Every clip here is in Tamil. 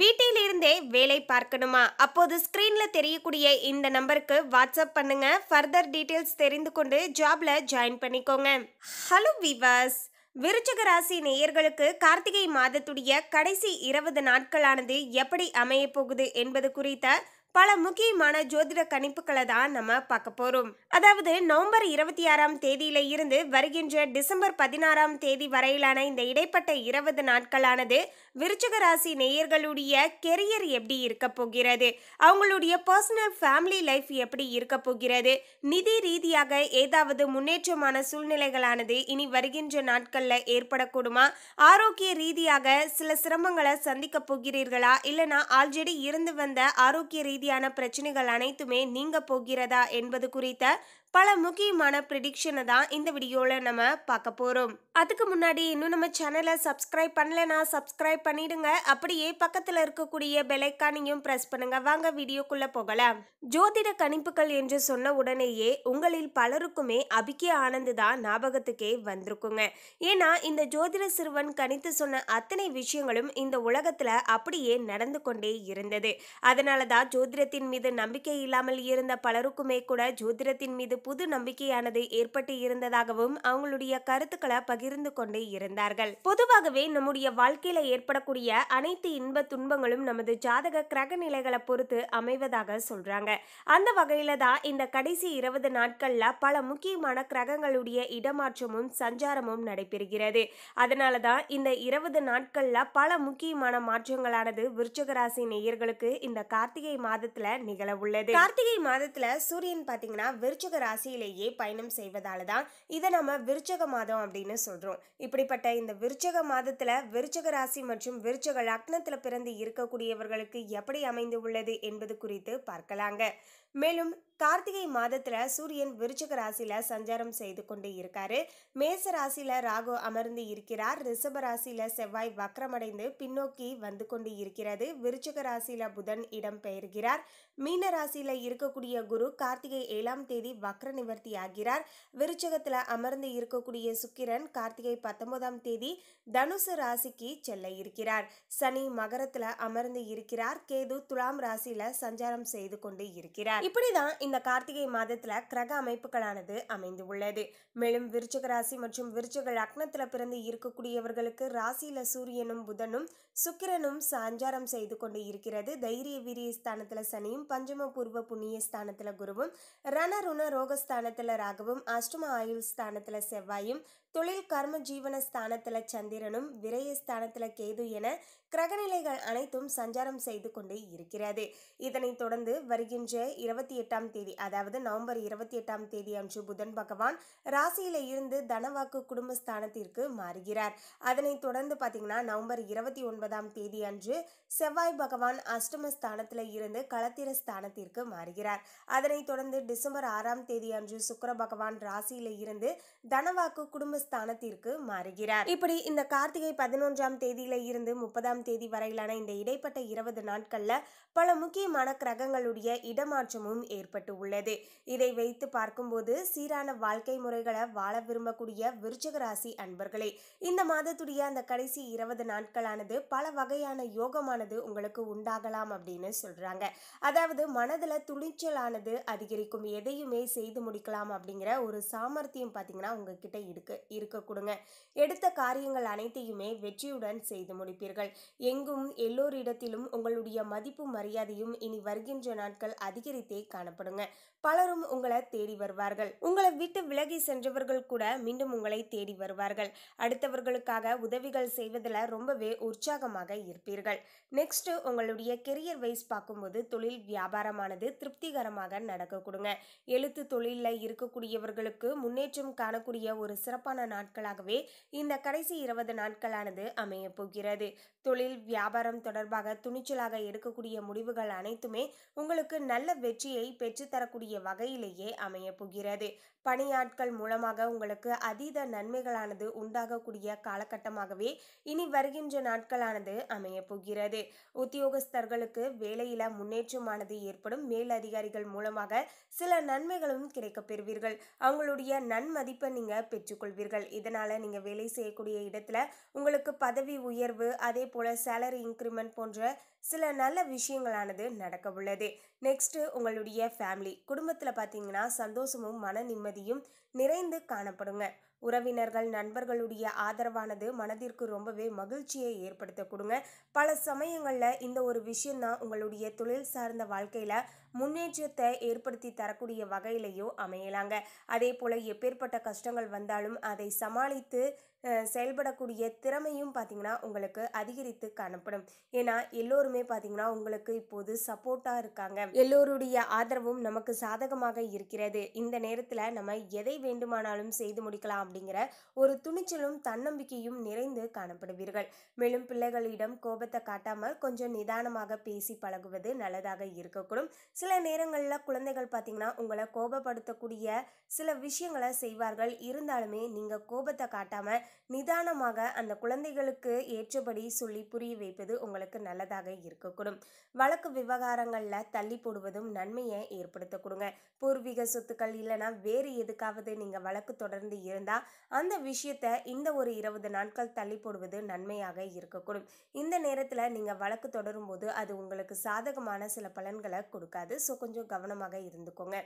வீட்டிலிருந்தே வேலை பார்க்கணுமா அப்போது ஸ்கிரீன்ல தெரியக்கூடிய இந்த நம்பருக்கு வாட்ஸ்அப் பண்ணுங்க ஃபர்தர் டீட்டெயில்ஸ் தெரிந்து கொண்டு ஜாப்ல ஜாயின் பண்ணிக்கோங்க ஹலோ விவாஸ் விருச்சக ராசி நேயர்களுக்கு கார்த்திகை மாதத்துடைய கடைசி இருபது நாட்களானது எப்படி அமையப் போகுது என்பது குறித்த பல முக்கியமான ஜோதிட கணிப்புகளை தான் நம்ம பார்க்க போகிறோம் அதாவது நவம்பர் இருபத்தி ஆறாம் தேதியில இருந்து வருகின்ற டிசம்பர் பதினாறாம் தேதி வரையிலான இந்த இடைப்பட்ட இருபது நாட்களானது விருச்சக ராசி நேயர்களுடைய கெரியர் எப்படி இருக்க போகிறது அவங்களுடைய பர்சனல் ஃபேமிலி லைஃப் எப்படி இருக்க போகிறது நிதி ரீதியாக ஏதாவது முன்னேற்றமான சூழ்நிலைகளானது இனி வருகின்ற நாட்களில் ஏற்படக்கூடுமா ஆரோக்கிய ரீதியாக சில சிரமங்களை சந்திக்க போகிறீர்களா இல்லைனா ஆல்ரெடி இருந்து வந்த ஆரோக்கிய ரீதி ரீதியான பிரச்சனைகள் அனைத்துமே நீங்க போகிறதா என்பது குறித்த பல முக்கியமான ப்ரிடிக்ஷனை தான் இந்த வீடியோவில் நம்ம பார்க்க போகிறோம் அதுக்கு முன்னாடி இன்னும் நம்ம சேனலை சப்ஸ்கிரைப் பண்ணலைன்னா சப்ஸ்கிரைப் பண்ணிடுங்க அப்படியே பக்கத்தில் இருக்கக்கூடிய பெலைக்கானையும் ப்ரெஸ் பண்ணுங்க வாங்க வீடியோக்குள்ளே போகலாம் ஜோதிட கணிப்புகள் என்று சொன்ன உடனேயே உங்களில் பலருக்குமே அபிகே ஆனந்து தான் ஞாபகத்துக்கே வந்திருக்குங்க ஏன்னா இந்த ஜோதிட சிறுவன் கணித்து சொன்ன அத்தனை விஷயங்களும் இந்த உலகத்தில் அப்படியே நடந்து கொண்டே இருந்தது அதனால தான் ஜோதிடத்தின் மீது நம்பிக்கை இல்லாமல் இருந்த பலருக்குமே கூட ஜோதிடத்தின் மீது மீது புது நம்பிக்கையானது ஏற்பட்டு இருந்ததாகவும் அவங்களுடைய கருத்துக்களை பகிர்ந்து கொண்டு இருந்தார்கள் பொதுவாகவே நம்முடைய வாழ்க்கையில ஏற்படக்கூடிய அனைத்து இன்ப துன்பங்களும் நமது ஜாதக கிரக நிலைகளை பொறுத்து அமைவதாக சொல்றாங்க அந்த வகையில தான் இந்த கடைசி இருபது நாட்கள்ல பல முக்கியமான கிரகங்களுடைய இடமாற்றமும் சஞ்சாரமும் நடைபெறுகிறது அதனால தான் இந்த இருபது நாட்கள்ல பல முக்கியமான மாற்றங்களானது விருச்சகராசி நேயர்களுக்கு இந்த கார்த்திகை மாதத்துல நிகழ உள்ளது கார்த்திகை மாதத்துல சூரியன் பாத்தீங்கன்னா விருச்சகராசி ராசியிலேயே பயணம் செய்வதால தான் இதை நம்ம விருச்சக மாதம் அப்படின்னு சொல்கிறோம் இப்படிப்பட்ட இந்த விருச்சக மாதத்தில் விருச்சக ராசி மற்றும் விருச்சக லக்னத்தில் பிறந்து இருக்கக்கூடியவர்களுக்கு எப்படி அமைந்து உள்ளது என்பது குறித்து பார்க்கலாங்க மேலும் கார்த்திகை மாதத்துல சூரியன் விருச்சக ராசியில சஞ்சாரம் செய்து கொண்டு இருக்காரு மேச ராசியில ராகு அமர்ந்து இருக்கிறார் ரிஷப ராசியில செவ்வாய் வக்கரமடைந்து பின்னோக்கி வந்து கொண்டு இருக்கிறது விருச்சக ராசியில புதன் இடம் பெயர்கிறார் மீன ராசியில இருக்கக்கூடிய குரு கார்த்திகை ஏழாம் தேதி வக்ர நிவர்த்தி ஆகிறார் விருச்சகத்துல அமர்ந்து இருக்கக்கூடிய சுக்கிரன் கார்த்திகை பத்தொன்பதாம் தேதி தனுசு ராசிக்கு செல்ல இருக்கிறார் சனி மகரத்துல அமர்ந்து இருக்கிறார் கேது துலாம் ராசியில சஞ்சாரம் செய்து கொண்டு இருக்கிறார் இப்படி தான் இந்த கார்த்திகை மாதத்தில் கிரக அமைப்புகளானது அமைந்து உள்ளது மேலும் விருச்சக ராசி மற்றும் விருச்சக லக்னத்தில் பிறந்து இருக்கக்கூடியவர்களுக்கு ராசியில் சூரியனும் புதனும் சுக்கிரனும் சஞ்சாரம் செய்து கொண்டு இருக்கிறது தைரிய வீரிய ஸ்தானத்தில் சனியும் பஞ்சம பூர்வ புண்ணிய ஸ்தானத்தில் குருவும் ரணருண ரோகஸ்தானத்தில் ராகவும் அஷ்டம ஆயுள் ஸ்தானத்தில் செவ்வாயும் தொழில் கர்ம ஜீவன ஸ்தானத்தில் சந்திரனும் விரய ஸ்தானத்தில் கேது என கிரகநிலைகள் அனைத்தும் சஞ்சாரம் செய்து கொண்டு இருக்கிறது இதனைத் தொடர்ந்து வருகின்ற இருபத்தி எட்டாம் தேதி அதாவது நவம்பர் இருபத்தி எட்டாம் தேதி அன்று புதன் பகவான் ராசியில இருந்து தனவாக்கு குடும்பஸ்தானத்திற்கு மாறுகிறார் அதனைத் தொடர்ந்து பார்த்தீங்கன்னா நவம்பர் இருபத்தி ஒன்பதாம் தேதி அன்று செவ்வாய் பகவான் அஷ்டமஸ்தானத்தில் இருந்து களத்திர ஸ்தானத்திற்கு மாறுகிறார் அதனைத் தொடர்ந்து டிசம்பர் ஆறாம் தேதி அன்று சுக்கர பகவான் ராசியில இருந்து தனவாக்கு குடும்பஸ்தானத்திற்கு மாறுகிறார் இப்படி இந்த கார்த்திகை பதினொன்றாம் தேதியில இருந்து முப்பதாம் தேதி வரையிலான இந்த இடைப்பட்ட இருபது நாட்கள்ல பல முக்கியமான கிரகங்களுடைய இடமாற்றம் மாற்றமும் ஏற்பட்டு உள்ளது இதை வைத்து பார்க்கும்போது சீரான வாழ்க்கை முறைகளை வாழ விரும்பக்கூடிய விருச்சக ராசி அன்பர்களே இந்த மாதத்துடைய அந்த கடைசி இருபது நாட்களானது பல வகையான யோகமானது உங்களுக்கு உண்டாகலாம் அப்படின்னு சொல்றாங்க அதாவது மனதுல துணிச்சலானது அதிகரிக்கும் எதையுமே செய்து முடிக்கலாம் அப்படிங்கிற ஒரு சாமர்த்தியம் பார்த்தீங்கன்னா உங்ககிட்ட இருக்க இருக்க கொடுங்க எடுத்த காரியங்கள் அனைத்தையுமே வெற்றியுடன் செய்து முடிப்பீர்கள் எங்கும் எல்லோரிடத்திலும் உங்களுடைய மதிப்பு மரியாதையும் இனி வருகின்ற நாட்கள் அதிகரித்து சேர்த்தே காணப்படுங்க பலரும் உங்களை தேடி வருவார்கள் உங்களை விட்டு விலகி சென்றவர்கள் கூட மீண்டும் உங்களை தேடி வருவார்கள் அடுத்தவர்களுக்காக உதவிகள் செய்வதில் ரொம்பவே உற்சாகமாக இருப்பீர்கள் நெக்ஸ்ட் உங்களுடைய கெரியர் வைஸ் பார்க்கும்போது தொழில் வியாபாரமானது திருப்திகரமாக நடக்க கொடுங்க எழுத்து தொழிலில் இருக்கக்கூடியவர்களுக்கு முன்னேற்றம் காணக்கூடிய ஒரு சிறப்பான நாட்களாகவே இந்த கடைசி இருபது நாட்களானது அமைய போகிறது தொழில் வியாபாரம் தொடர்பாக துணிச்சலாக எடுக்கக்கூடிய முடிவுகள் அனைத்துமே உங்களுக்கு நல்ல வெற்றியை பெற்றுத்தரக்கூடிய வேண்டிய வகையிலேயே அமைய போகிறது பணியாட்கள் மூலமாக உங்களுக்கு அதீத நன்மைகளானது உண்டாகக்கூடிய காலகட்டமாகவே இனி வருகின்ற நாட்களானது அமைய போகிறது உத்தியோகஸ்தர்களுக்கு வேலையில முன்னேற்றமானது ஏற்படும் மேலதிகாரிகள் மூலமாக சில நன்மைகளும் கிடைக்க பெறுவீர்கள் அவங்களுடைய நன்மதிப்பை நீங்க பெற்றுக்கொள்வீர்கள் இதனால நீங்க வேலை செய்யக்கூடிய இடத்துல உங்களுக்கு பதவி உயர்வு அதே போல சேலரி இன்க்ரிமெண்ட் போன்ற சில நல்ல விஷயங்களானது நடக்க உள்ளது நெக்ஸ்ட் உங்களுடைய ஃபேமிலி குடும்பத்தில் பார்த்தீங்கன்னா சந்தோஷமும் மன நிம்மதியும் நிறைந்து காணப்படுங்க உறவினர்கள் நண்பர்களுடைய ஆதரவானது மனதிற்கு ரொம்பவே மகிழ்ச்சியை ஏற்படுத்த கொடுங்க பல சமயங்களில் இந்த ஒரு விஷயந்தான் உங்களுடைய தொழில் சார்ந்த வாழ்க்கையில் முன்னேற்றத்தை ஏற்படுத்தி தரக்கூடிய வகையிலையும் அமையலாங்க அதே போல் எப்பேற்பட்ட கஷ்டங்கள் வந்தாலும் அதை சமாளித்து செயல்படக்கூடிய திறமையும் பார்த்திங்கன்னா உங்களுக்கு அதிகரித்து காணப்படும் ஏன்னா எல்லோருமே பார்த்திங்கன்னா உங்களுக்கு இப்போது சப்போர்ட்டாக இருக்காங்க எல்லோருடைய ஆதரவும் நமக்கு சாதகமாக இருக்கிறது இந்த நேரத்தில் நம்ம எதை வேண்டுமானாலும் செய்து முடிக்கலாம் அப்படிங்கிற ஒரு துணிச்சலும் தன்னம்பிக்கையும் நிறைந்து காணப்படுவீர்கள் மேலும் பிள்ளைகளிடம் கோபத்தை காட்டாமல் கொஞ்சம் நிதானமாக பேசி பழகுவது நல்லதாக இருக்கக்கூடும் சில நேரங்களில் குழந்தைகள் பார்த்தீங்கன்னா உங்களை கோபப்படுத்தக்கூடிய சில விஷயங்களை செய்வார்கள் இருந்தாலுமே நீங்கள் கோபத்தை காட்டாமல் நிதானமாக அந்த குழந்தைகளுக்கு ஏற்றபடி சொல்லி புரிய வைப்பது உங்களுக்கு நல்லதாக இருக்கக்கூடும் வழக்கு விவகாரங்களில் தள்ளி போடுவதும் நன்மையை ஏற்படுத்த கொடுங்க பூர்வீக சொத்துக்கள் இல்லைனா வேறு எதுக்காவது நீங்கள் வழக்கு தொடர்ந்து இருந்தால் இல்லையா அந்த விஷயத்தை இந்த ஒரு இருபது நாட்கள் தள்ளி போடுவது நன்மையாக இருக்கக்கூடும் இந்த நேரத்தில் நீங்கள் வழக்கு தொடரும் போது அது உங்களுக்கு சாதகமான சில பலன்களை கொடுக்காது ஸோ கொஞ்சம் கவனமாக இருந்துக்கோங்க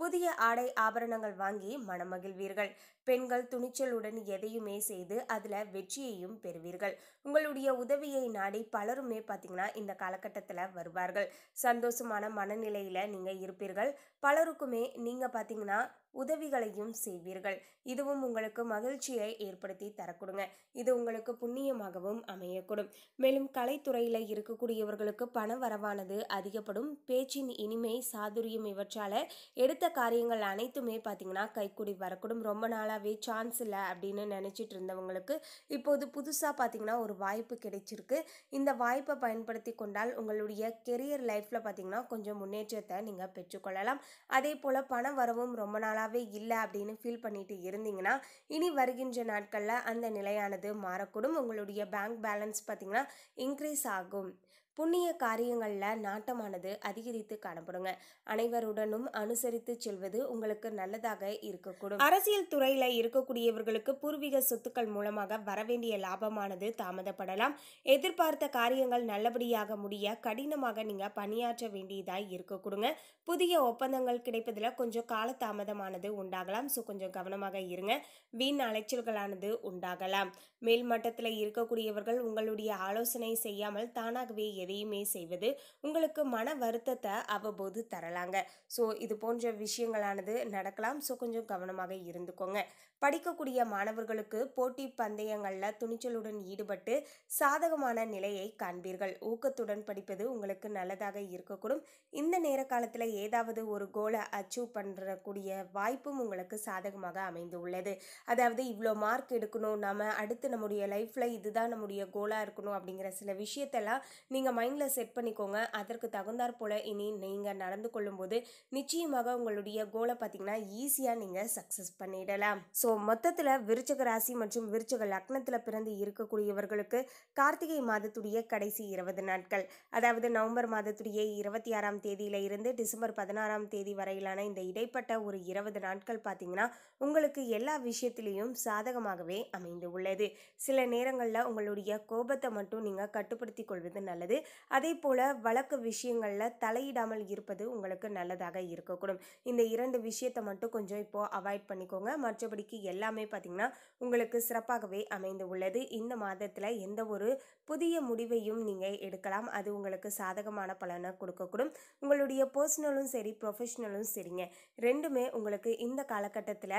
புதிய ஆடை ஆபரணங்கள் வாங்கி மனமகிழ்வீர்கள் பெண்கள் துணிச்சலுடன் எதையுமே செய்து அதில் வெற்றியையும் பெறுவீர்கள் உங்களுடைய உதவியை நாடி பலருமே பார்த்தீங்கன்னா இந்த காலகட்டத்தில் வருவார்கள் சந்தோஷமான மனநிலையில் நீங்கள் இருப்பீர்கள் பலருக்குமே நீங்கள் பார்த்தீங்கன்னா உதவிகளையும் செய்வீர்கள் இதுவும் உங்களுக்கு மகிழ்ச்சியை ஏற்படுத்தி தரக்கூடுங்க இது உங்களுக்கு புண்ணியமாகவும் அமையக்கூடும் மேலும் கலைத்துறையில் இருக்கக்கூடியவர்களுக்கு பண வரவானது அதிகப்படும் பேச்சின் இனிமை சாதுரியம் இவற்றால் எடுத்த எடுத்த காரியங்கள் அனைத்துமே பார்த்திங்கன்னா கைக்கூடி வரக்கூடும் ரொம்ப நாளாகவே சான்ஸ் இல்லை அப்படின்னு நினச்சிட்டு இருந்தவங்களுக்கு இப்போது புதுசாக பார்த்திங்கன்னா ஒரு வாய்ப்பு கிடைச்சிருக்கு இந்த வாய்ப்பை பயன்படுத்தி கொண்டால் உங்களுடைய கெரியர் லைஃப்பில் பார்த்திங்கன்னா கொஞ்சம் முன்னேற்றத்தை நீங்கள் பெற்றுக்கொள்ளலாம் அதே போல் பணம் வரவும் ரொம்ப நாளாகவே இல்லை அப்படின்னு ஃபீல் பண்ணிட்டு இருந்தீங்கன்னா இனி வருகின்ற நாட்களில் அந்த நிலையானது மாறக்கூடும் உங்களுடைய பேங்க் பேலன்ஸ் பார்த்திங்கன்னா இன்க்ரீஸ் ஆகும் புண்ணிய காரியங்களில் நாட்டமானது அதிகரித்து காணப்படுங்க அனைவருடனும் அனுசரித்து செல்வது உங்களுக்கு நல்லதாக இருக்கக்கூடும் அரசியல் துறையில் இருக்கக்கூடியவர்களுக்கு பூர்வீக சொத்துக்கள் மூலமாக வரவேண்டிய லாபமானது தாமதப்படலாம் எதிர்பார்த்த காரியங்கள் நல்லபடியாக முடிய கடினமாக நீங்கள் பணியாற்ற வேண்டியதாக இருக்கக்கூடுங்க புதிய ஒப்பந்தங்கள் கிடைப்பதில் கொஞ்சம் காலதாமதமானது உண்டாகலாம் ஸோ கொஞ்சம் கவனமாக இருங்க வீண் அலைச்சல்களானது உண்டாகலாம் மேல்மட்டத்தில் இருக்கக்கூடியவர்கள் உங்களுடைய ஆலோசனை செய்யாமல் தானாகவே எதையுமே செய்வது உங்களுக்கு மன வருத்தத்தை அவ்வப்போது தரலாங்க ஸோ இது போன்ற விஷயங்களானது நடக்கலாம் ஸோ கொஞ்சம் கவனமாக இருந்துக்கோங்க படிக்கக்கூடிய மாணவர்களுக்கு போட்டி பந்தயங்களில் துணிச்சலுடன் ஈடுபட்டு சாதகமான நிலையை காண்பீர்கள் ஊக்கத்துடன் படிப்பது உங்களுக்கு நல்லதாக இருக்கக்கூடும் இந்த நேர காலத்தில் ஏதாவது ஒரு கோலை அச்சீவ் பண்ணுறக்கூடிய வாய்ப்பும் உங்களுக்கு சாதகமாக அமைந்து உள்ளது அதாவது இவ்வளோ மார்க் எடுக்கணும் நம்ம அடுத்து நம்முடைய லைஃப்பில் இதுதான் நம்முடைய கோலாக இருக்கணும் அப்படிங்கிற சில விஷயத்தெல்லாம் நீங்கள் உங்கள் மைண்டில் செட் பண்ணிக்கோங்க அதற்கு தகுந்தார் போல் இனி நீங்கள் நடந்து கொள்ளும்போது நிச்சயமாக உங்களுடைய கோலை பார்த்தீங்கன்னா ஈஸியாக நீங்கள் சக்ஸஸ் பண்ணிடலாம் ஸோ மொத்தத்தில் விருச்சக ராசி மற்றும் விருச்சக லக்னத்தில் பிறந்து இருக்கக்கூடியவர்களுக்கு கார்த்திகை மாதத்துடைய கடைசி இருபது நாட்கள் அதாவது நவம்பர் மாதத்துடைய இருபத்தி ஆறாம் தேதியில இருந்து டிசம்பர் பதினாறாம் தேதி வரையிலான இந்த இடைப்பட்ட ஒரு இருபது நாட்கள் பார்த்தீங்கன்னா உங்களுக்கு எல்லா விஷயத்திலையும் சாதகமாகவே அமைந்து உள்ளது சில நேரங்களில் உங்களுடைய கோபத்தை மட்டும் நீங்கள் கட்டுப்படுத்திக் கொள்வது நல்லது அதே போல் வழக்கு விஷயங்களில் தலையிடாமல் இருப்பது உங்களுக்கு நல்லதாக இருக்கக்கூடும் இந்த இரண்டு விஷயத்தை மட்டும் கொஞ்சம் இப்போ அவாய்ட் பண்ணிக்கோங்க மற்றபடிக்கு எல்லாமே பார்த்திங்கன்னா உங்களுக்கு சிறப்பாகவே அமைந்து உள்ளது இந்த மாதத்தில் எந்த ஒரு புதிய முடிவையும் நீங்கள் எடுக்கலாம் அது உங்களுக்கு சாதகமான பலனை கொடுக்கக்கூடும் உங்களுடைய பர்சனலும் சரி ப்ரொஃபஷ்னலும் சரிங்க ரெண்டுமே உங்களுக்கு இந்த காலகட்டத்தில்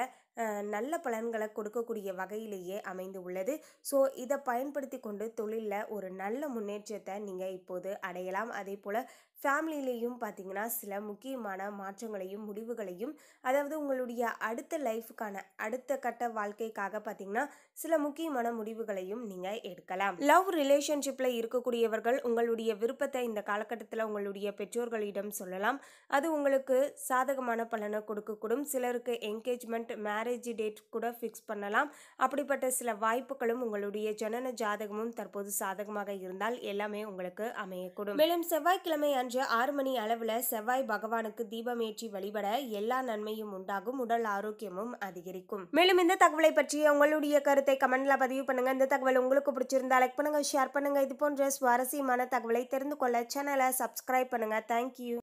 நல்ல பலன்களை கொடுக்கக்கூடிய வகையிலேயே அமைந்து உள்ளது ஸோ இதை பயன்படுத்தி கொண்டு தொழிலில் ஒரு நல்ல முன்னேற்றத்தை நீங்கள் இப்போது அடையலாம் அதே போல் ஃபேமிலியிலையும் பார்த்தீங்கன்னா சில முக்கியமான மாற்றங்களையும் முடிவுகளையும் அதாவது உங்களுடைய அடுத்த லைஃபுக்கான அடுத்த கட்ட வாழ்க்கைக்காக பார்த்தீங்கன்னா சில முக்கியமான முடிவுகளையும் நீங்கள் எடுக்கலாம் லவ் ரிலேஷன்ஷிப்பில் இருக்கக்கூடியவர்கள் உங்களுடைய விருப்பத்தை இந்த காலகட்டத்தில் உங்களுடைய பெற்றோர்களிடம் சொல்லலாம் அது உங்களுக்கு சாதகமான பலனை கொடுக்கக்கூடும் சிலருக்கு என்கேஜ்மெண்ட் மேரேஜ் டேட் கூட ஃபிக்ஸ் பண்ணலாம் அப்படிப்பட்ட சில வாய்ப்புகளும் உங்களுடைய ஜனன ஜாதகமும் தற்போது சாதகமாக இருந்தால் எல்லாமே உங்களுக்கு அமையக்கூடும் மேலும் செவ்வாய்க்கிழமை சான்று ஆறு மணி அளவில் செவ்வாய் பகவானுக்கு தீபம் ஏற்றி வழிபட எல்லா நன்மையும் உண்டாகும் உடல் ஆரோக்கியமும் அதிகரிக்கும் மேலும் இந்த தகவலை பற்றி உங்களுடைய கருத்தை கமெண்ட்ல பதிவு பண்ணுங்க இந்த தகவல் உங்களுக்கு பிடிச்சிருந்தா லைக் பண்ணுங்க ஷேர் பண்ணுங்க இது போன்ற சுவாரஸ்யமான தகவலை தெரிந்து கொள்ள சேனலை சப்ஸ்கிரைப் பண்ணுங்க தேங்க்யூ